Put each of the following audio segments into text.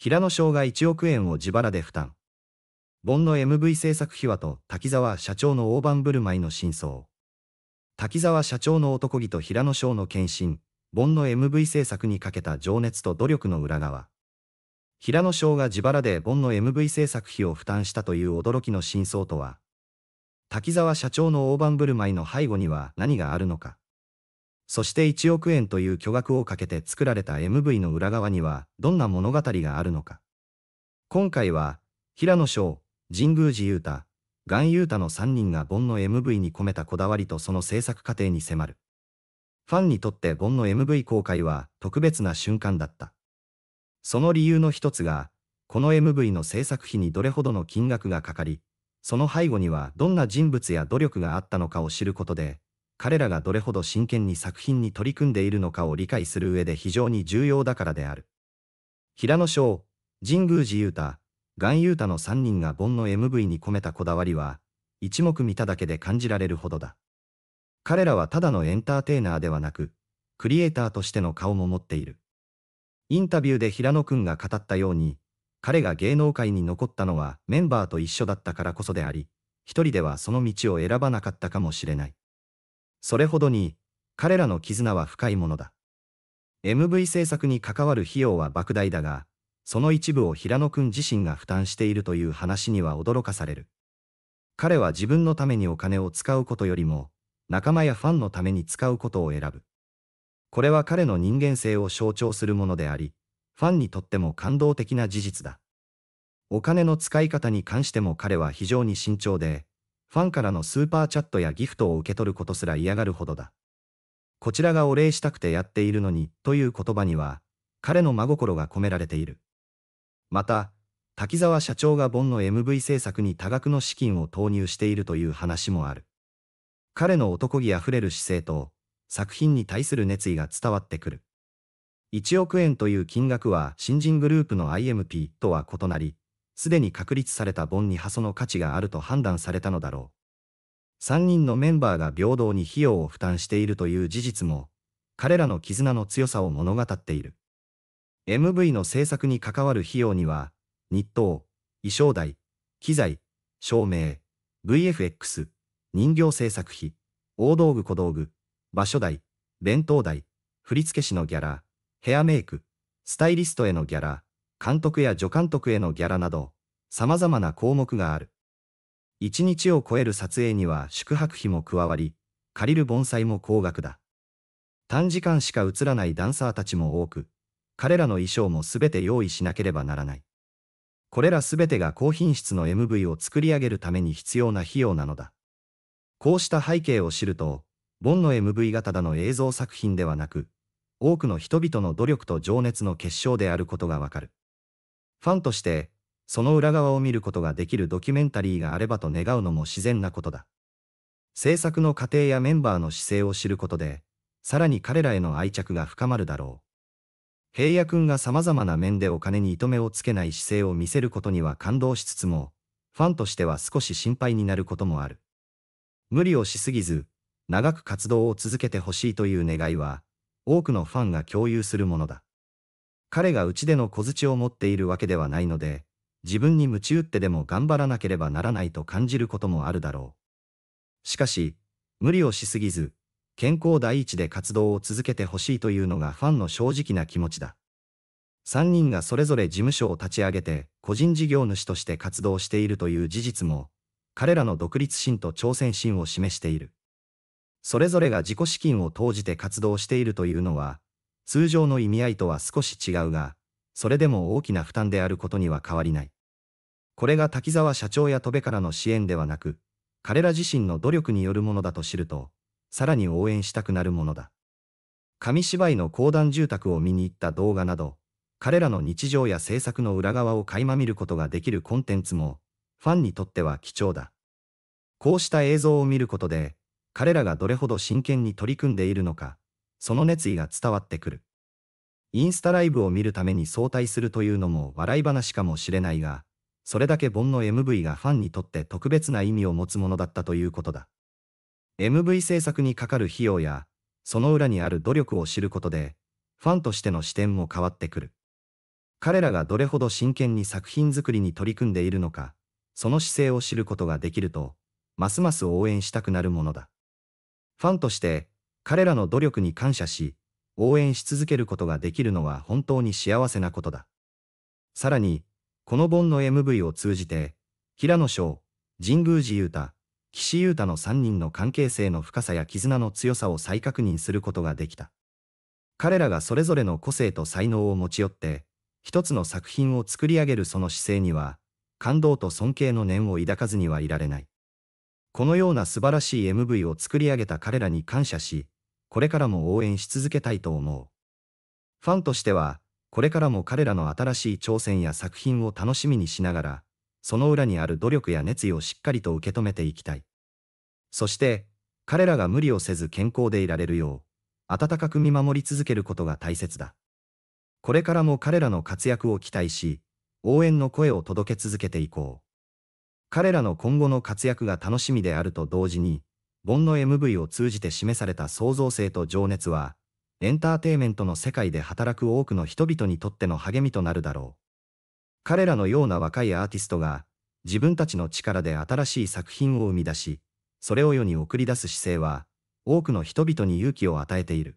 平野翔が1億円を自腹で負担。盆の MV 制作秘話と滝沢社長の大盤振る舞いの真相。滝沢社長の男気と平野翔の献身、盆の MV 制作にかけた情熱と努力の裏側。平野翔が自腹で盆の MV 制作費を負担したという驚きの真相とは、滝沢社長の大盤振る舞いの背後には何があるのか。そして1億円という巨額をかけて作られた MV の裏側にはどんな物語があるのか。今回は、平野翔、神宮寺勇太、岩優太の3人がボンの MV に込めたこだわりとその制作過程に迫る。ファンにとってボンの MV 公開は特別な瞬間だった。その理由の一つが、この MV の制作費にどれほどの金額がかかり、その背後にはどんな人物や努力があったのかを知ることで、彼らがどれほど真剣に作品に取り組んでいるのかを理解する上で非常に重要だからである。平野翔、神宮寺雄太、岩雄太の3人が盆の MV に込めたこだわりは、一目見ただけで感じられるほどだ。彼らはただのエンターテイナーではなく、クリエイターとしての顔も持っている。インタビューで平野くんが語ったように、彼が芸能界に残ったのはメンバーと一緒だったからこそであり、一人ではその道を選ばなかったかもしれない。それほどに、彼らの絆は深いものだ。MV 制作に関わる費用は莫大だが、その一部を平野くん自身が負担しているという話には驚かされる。彼は自分のためにお金を使うことよりも、仲間やファンのために使うことを選ぶ。これは彼の人間性を象徴するものであり、ファンにとっても感動的な事実だ。お金の使い方に関しても彼は非常に慎重で、ファンからのスーパーチャットやギフトを受け取ることすら嫌がるほどだ。こちらがお礼したくてやっているのに、という言葉には、彼の真心が込められている。また、滝沢社長がボンの MV 制作に多額の資金を投入しているという話もある。彼の男気あふれる姿勢と、作品に対する熱意が伝わってくる。1億円という金額は新人グループの IMP とは異なり、すでに確立された盆に破損の価値があると判断されたのだろう。3人のメンバーが平等に費用を負担しているという事実も、彼らの絆の強さを物語っている。MV の制作に関わる費用には、日当、衣装代、機材、照明、VFX、人形制作費、大道具小道具、場所代、弁当代、振付師のギャラ、ヘアメイク、スタイリストへのギャラ、監督や助監督へのギャラなど、様々な項目がある。一日を超える撮影には宿泊費も加わり、借りる盆栽も高額だ。短時間しか映らないダンサーたちも多く、彼らの衣装もすべて用意しなければならない。これらすべてが高品質の MV を作り上げるために必要な費用なのだ。こうした背景を知ると、ボンの MV がただの映像作品ではなく、多くの人々の努力と情熱の結晶であることがわかる。ファンとして、その裏側を見ることができるドキュメンタリーがあればと願うのも自然なことだ。制作の過程やメンバーの姿勢を知ることで、さらに彼らへの愛着が深まるだろう。平野くんが様々な面でお金に糸目をつけない姿勢を見せることには感動しつつも、ファンとしては少し心配になることもある。無理をしすぎず、長く活動を続けてほしいという願いは、多くのファンが共有するものだ。彼がうちでの小槌を持っているわけではないので、自分に鞭打ってでも頑張らなければならないと感じることもあるだろう。しかし、無理をしすぎず、健康第一で活動を続けてほしいというのがファンの正直な気持ちだ。三人がそれぞれ事務所を立ち上げて個人事業主として活動しているという事実も、彼らの独立心と挑戦心を示している。それぞれが自己資金を投じて活動しているというのは、通常の意味合いとは少し違うが、それでも大きな負担であることには変わりない。これが滝沢社長や戸部からの支援ではなく、彼ら自身の努力によるものだと知ると、さらに応援したくなるものだ。紙芝居の公団住宅を見に行った動画など、彼らの日常や制作の裏側を垣間見ることができるコンテンツも、ファンにとっては貴重だ。こうした映像を見ることで、彼らがどれほど真剣に取り組んでいるのか、その熱意が伝わってくる。インスタライブを見るために相対するというのも笑い話かもしれないが、それだけ盆の MV がファンにとって特別な意味を持つものだったということだ。MV 制作にかかる費用や、その裏にある努力を知ることで、ファンとしての視点も変わってくる。彼らがどれほど真剣に作品作りに取り組んでいるのか、その姿勢を知ることができると、ますます応援したくなるものだ。ファンとして、彼らの努力に感謝し、応援し続けることができるのは本当に幸せなことだ。さらに、この本の MV を通じて、平野翔、神宮寺雄太、岸優太の3人の関係性の深さや絆の強さを再確認することができた。彼らがそれぞれの個性と才能を持ち寄って、一つの作品を作り上げるその姿勢には、感動と尊敬の念を抱かずにはいられない。このような素晴らしい MV を作り上げた彼らに感謝し、これからも応援し続けたいと思う。ファンとしては、これからも彼らの新しい挑戦や作品を楽しみにしながら、その裏にある努力や熱意をしっかりと受け止めていきたい。そして、彼らが無理をせず健康でいられるよう、温かく見守り続けることが大切だ。これからも彼らの活躍を期待し、応援の声を届け続けていこう。彼らの今後の活躍が楽しみであると同時に、本の MV を通じて示された創造性と情熱は、エンターテイメントの世界で働く多くの人々にとっての励みとなるだろう。彼らのような若いアーティストが、自分たちの力で新しい作品を生み出し、それを世に送り出す姿勢は、多くの人々に勇気を与えている。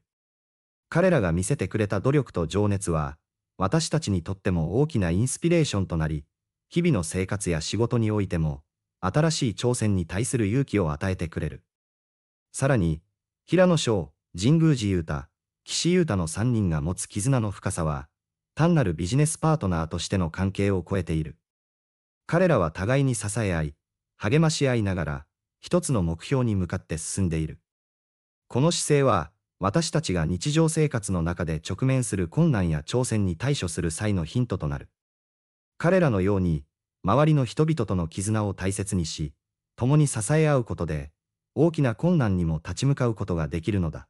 彼らが見せてくれた努力と情熱は、私たちにとっても大きなインスピレーションとなり、日々の生活や仕事においても、新しい挑戦に対する勇気を与えてくれる。さらに、平野翔、神宮寺雄太、岸優太の3人が持つ絆の深さは、単なるビジネスパートナーとしての関係を超えている。彼らは互いに支え合い、励まし合いながら、一つの目標に向かって進んでいる。この姿勢は、私たちが日常生活の中で直面する困難や挑戦に対処する際のヒントとなる。彼らのように、周りの人々との絆を大切にし、共に支え合うことで、大きな困難にも立ち向かうことができるのだ。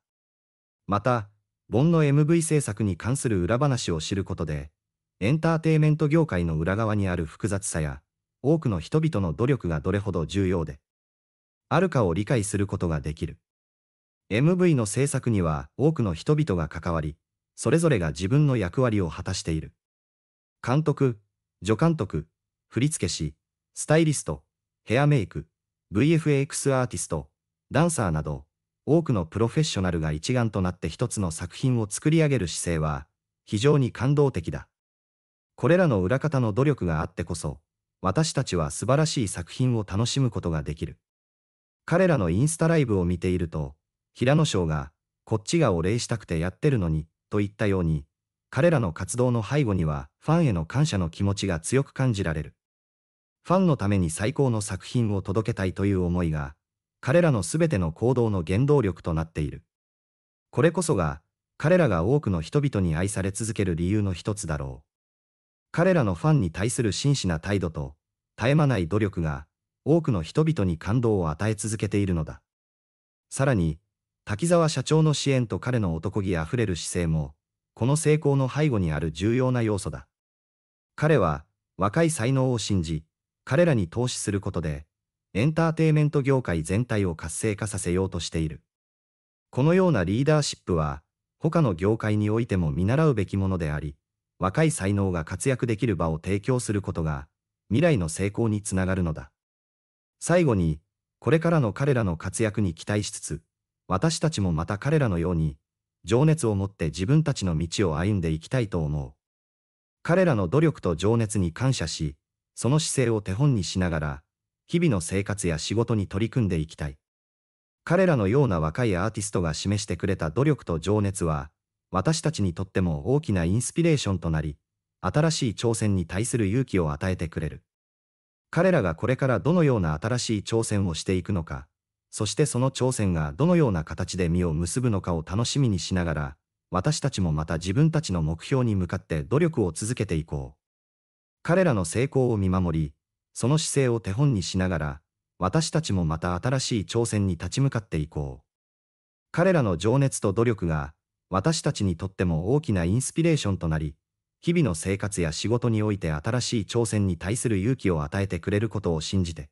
また、ボンの MV 制作に関する裏話を知ることで、エンターテイメント業界の裏側にある複雑さや、多くの人々の努力がどれほど重要で、あるかを理解することができる。MV の制作には多くの人々が関わり、それぞれが自分の役割を果たしている。監督、助監督、振付師、スタイリスト、ヘアメイク、VFX アーティスト、ダンサーなど、多くのプロフェッショナルが一丸となって一つの作品を作り上げる姿勢は、非常に感動的だ。これらの裏方の努力があってこそ、私たちは素晴らしい作品を楽しむことができる。彼らのインスタライブを見ていると、平野翔が、こっちがお礼したくてやってるのに、と言ったように、彼らの活動の背後には、ファンへの感謝の気持ちが強く感じられる。ファンのために最高の作品を届けたいという思いが、彼らの全ての行動の原動力となっている。これこそが、彼らが多くの人々に愛され続ける理由の一つだろう。彼らのファンに対する真摯な態度と、絶え間ない努力が、多くの人々に感動を与え続けているのだ。さらに、滝沢社長の支援と彼の男気あふれる姿勢も、この成功の背後にある重要な要素だ。彼は、若い才能を信じ、彼らに投資することで、エンターテイメント業界全体を活性化させようとしている。このようなリーダーシップは、他の業界においても見習うべきものであり、若い才能が活躍できる場を提供することが、未来の成功につながるのだ。最後に、これからの彼らの活躍に期待しつつ、私たちもまた彼らのように、情熱を持って自分たちの道を歩んでいきたいと思う。彼らの努力と情熱に感謝し、その姿勢を手本にしながら、日々の生活や仕事に取り組んでいきたい。彼らのような若いアーティストが示してくれた努力と情熱は、私たちにとっても大きなインスピレーションとなり、新しい挑戦に対する勇気を与えてくれる。彼らがこれからどのような新しい挑戦をしていくのか、そしてその挑戦がどのような形で実を結ぶのかを楽しみにしながら、私たちもまた自分たちの目標に向かって努力を続けていこう。彼らの成功を見守り、その姿勢を手本にしながら、私たちもまた新しい挑戦に立ち向かっていこう。彼らの情熱と努力が、私たちにとっても大きなインスピレーションとなり、日々の生活や仕事において新しい挑戦に対する勇気を与えてくれることを信じて。